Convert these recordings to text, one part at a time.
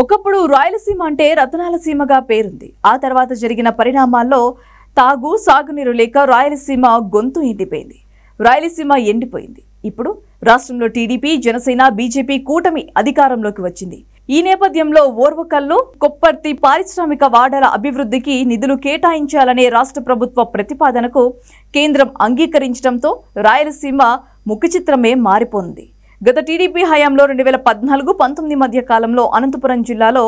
ఒకప్పుడు రాయలసీమ అంటే రతనాల సీమగా పేరుంది ఆ తర్వాత జరిగిన పరిణామాల్లో తాగు సాగునీరు లేక రాయలసీమ గొంతు ఎండిపోయింది రాయలసీమ ఎండిపోయింది ఇప్పుడు రాష్ట్రంలో టీడీపీ జనసేన బీజేపీ కూటమి అధికారంలోకి వచ్చింది ఈ నేపథ్యంలో ఓర్వకల్లు కొప్పర్తి పారిశ్రామిక వాడల అభివృద్ధికి నిధులు కేటాయించాలనే రాష్ట్ర ప్రభుత్వ ప్రతిపాదనకు కేంద్రం అంగీకరించడంతో రాయలసీమ ముఖచిత్రమే మారిపోంది గత టీడీపీ హయాంలో రెండు వేల పద్నాలుగు పంతొమ్మిది మధ్య కాలంలో అనంతపురం జిల్లాలో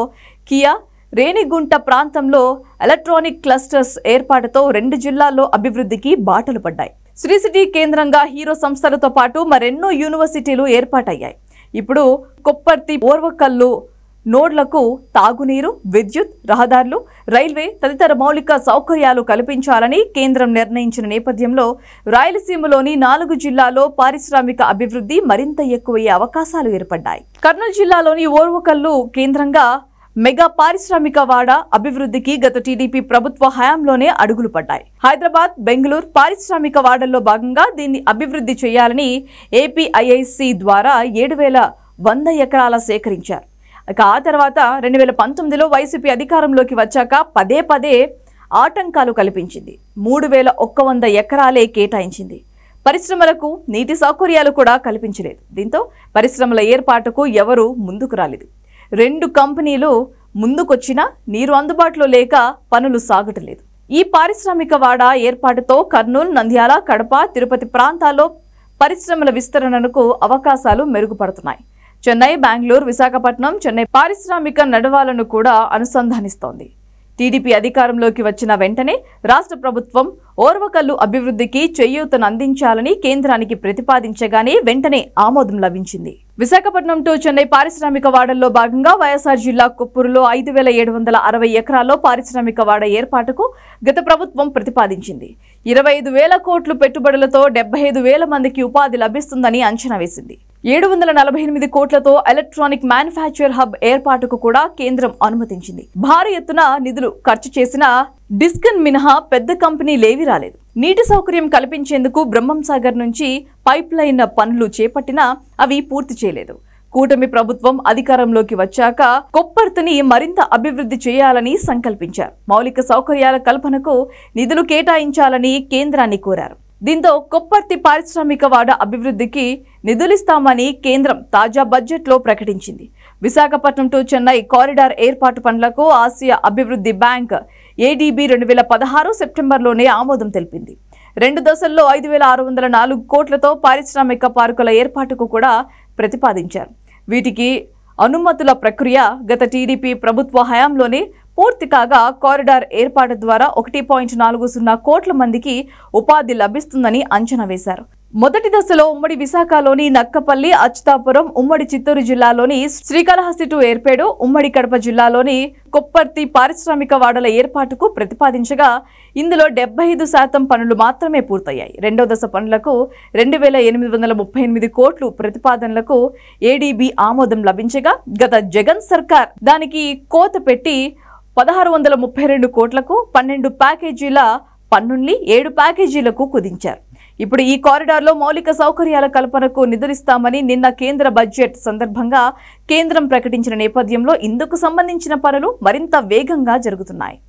కియా రేణిగుంట ప్రాంతంలో ఎలక్ట్రానిక్ క్లస్టర్స్ ఏర్పాటుతో రెండు జిల్లాల్లో అభివృద్ధికి బాటలు పడ్డాయి శ్రీ సిటీ కేంద్రంగా హీరో సంస్థలతో పాటు మరెన్నో యూనివర్సిటీలు ఏర్పాటయ్యాయి ఇప్పుడు కొప్పర్తి ఓర్వకల్లు నోడ్లకు తాగునీరు విద్యుత్ రహదారులు రైల్వే తదితర మౌలిక సౌకర్యాలు కల్పించాలని కేంద్రం నిర్ణయించిన నేపథ్యంలో రాయలసీమలోని నాలుగు జిల్లాల్లో పారిశ్రామిక అభివృద్ధి మరింత ఎక్కువయ్యే అవకాశాలు ఏర్పడ్డాయి కర్నూలు జిల్లాలోని ఓర్వకల్లు కేంద్రంగా మెగా పారిశ్రామిక వాడ అభివృద్ధికి గత టీడీపీ ప్రభుత్వ హయాంలోనే అడుగులు పడ్డాయి హైదరాబాద్ బెంగళూరు పారిశ్రామిక వాడల్లో భాగంగా దీన్ని అభివృద్ధి చేయాలని ఏపీఐఐసి ద్వారా ఏడు వేల వంద ఎకరాల సేకరించారు ఇక ఆ తర్వాత రెండు వేల పంతొమ్మిదిలో వైసీపీ అధికారంలోకి వచ్చాక పదే పదే ఆటంకాలు కల్పించింది మూడు వేల ఒక్క వంద ఎకరాలే కేటాయించింది పరిశ్రమలకు నీటి సౌకర్యాలు కూడా కల్పించలేదు దీంతో పరిశ్రమల ఏర్పాటుకు ఎవరూ ముందుకు రాలేదు రెండు కంపెనీలు ముందుకొచ్చినా నీరు అందుబాటులో లేక పనులు సాగటలేదు ఈ పారిశ్రామిక వాడ ఏర్పాటుతో కర్నూలు నంద్యాల కడప తిరుపతి ప్రాంతాల్లో పరిశ్రమల విస్తరణకు అవకాశాలు మెరుగుపడుతున్నాయి చెన్నై బెంగళూరు విశాఖపట్నం చెన్నై పారిశ్రామిక నడవాలను కూడా అనుసంధానిస్తోంది టీడీపీ అధికారంలోకి వచ్చిన వెంటనే రాష్ట్ర ప్రభుత్వం ఓర్వకల్లు అభివృద్ధికి చేయూతను అందించాలని కేంద్రానికి ప్రతిపాదించగానే వెంటనే ఆమోదం లభించింది విశాఖపట్నం టు చెన్నై పారిశ్రామిక వాడల్లో భాగంగా వైఎస్ఆర్ జిల్లా కొప్పూరులో ఐదు వేల ఏడు వందల అరవై ఎకరాల్లో పారిశ్రామిక వాడ ఏర్పాటుకు గత ప్రభుత్వం ప్రతిపాదించింది ఇరవై ఐదు వేల కోట్లు పెట్టుబడులతో డెబ్బై ఐదు వేల మందికి ఉపాధి లభిస్తుందని అంచనా వేసింది ఏడు వందల నలభై ఎనిమిది కోట్లతో ఎలక్ట్రానిక్ మ్యానుఫ్యాక్చర్ హబ్ ఏర్పాటుకు కూడా కేంద్రం అనుమతించింది భారీ ఎత్తున నిధులు ఖర్చు చేసిన డిస్కన్ మినహా పెద్ద కంపెనీ లేవి రాలేదు నీటి సౌకర్యం కల్పించేందుకు బ్రహ్మం సాగర్ నుంచి పైప్ లైన్ పనులు చేపట్టినా అవి పూర్తి చేయలేదు కూటమి ప్రభుత్వం అధికారంలోకి వచ్చాక కొప్పర్తిని మరింత అభివృద్ధి చేయాలని సంకల్పించారు మౌలిక సౌకర్యాల కల్పనకు నిధులు కేటాయించాలని కేంద్రాన్ని కోరారు దీంతో కొప్పర్తి పారిశ్రామిక వాడ అభివృద్ధికి నిధులిస్తామని కేంద్రం తాజా బడ్జెట్లో ప్రకటించింది విశాఖపట్నం టు చెన్నై కారిడార్ ఏర్పాటు పనులకు ఆసియా అభివృద్ధి బ్యాంక్ ఏడిబి రెండు వేల పదహారు సెప్టెంబర్లోనే ఆమోదం తెలిపింది రెండు దశల్లో ఐదు వేల ఆరు వందల నాలుగు కోట్లతో పారిశ్రామిక పార్కుల ఏర్పాటుకు కూడా ప్రతిపాదించారు వీటికి అనుమతుల ప్రక్రియ గత టీడీపీ ప్రభుత్వ హయాంలోనే పూర్తి కాగా కారిడార్ ఏర్పాటు ద్వారా ఒకటి పాయింట్ నాలుగు సున్నా కోట్ల మందికి ఉపాధి లభిస్తుందని అంచనా వేశారు మొదటి దశలో ఉమ్మడి విశాఖలోని నక్కపల్లి అచ్యుతాపురం ఉమ్మడి చిత్తూరు జిల్లాలోని శ్రీకాళహస్తి టు ఏర్పేడు ఉమ్మడి కడప జిల్లాలోని కొప్పర్తి పారిశ్రామిక వాడల ఏర్పాటుకు ప్రతిపాదించగా ఇందులో డెబ్బై ఐదు శాతం పనులు మాత్రమే పూర్తయ్యాయి రెండో దశ పనులకు రెండు వేల ఎనిమిది వందల ముప్పై ఎనిమిది కోట్లు ప్రతిపాదనలకు ఏడీబీ ఆమోదం లభించగా గత జగన్ సర్కార్ దానికి కోత పెట్టి పదహారు వందల ముప్పై రెండు కోట్లకు పన్నెండు ప్యాకేజీల పన్నుల్ని ఏడు ప్యాకేజీలకు కుదించారు ఇప్పుడు ఈ కారిడార్లో మౌలిక సౌకర్యాల కల్పనకు నిధులిస్తామని నిన్న కేంద్ర బడ్జెట్ సందర్భంగా కేంద్రం ప్రకటించిన నేపథ్యంలో ఇందుకు సంబంధించిన పనులు మరింత వేగంగా జరుగుతున్నాయి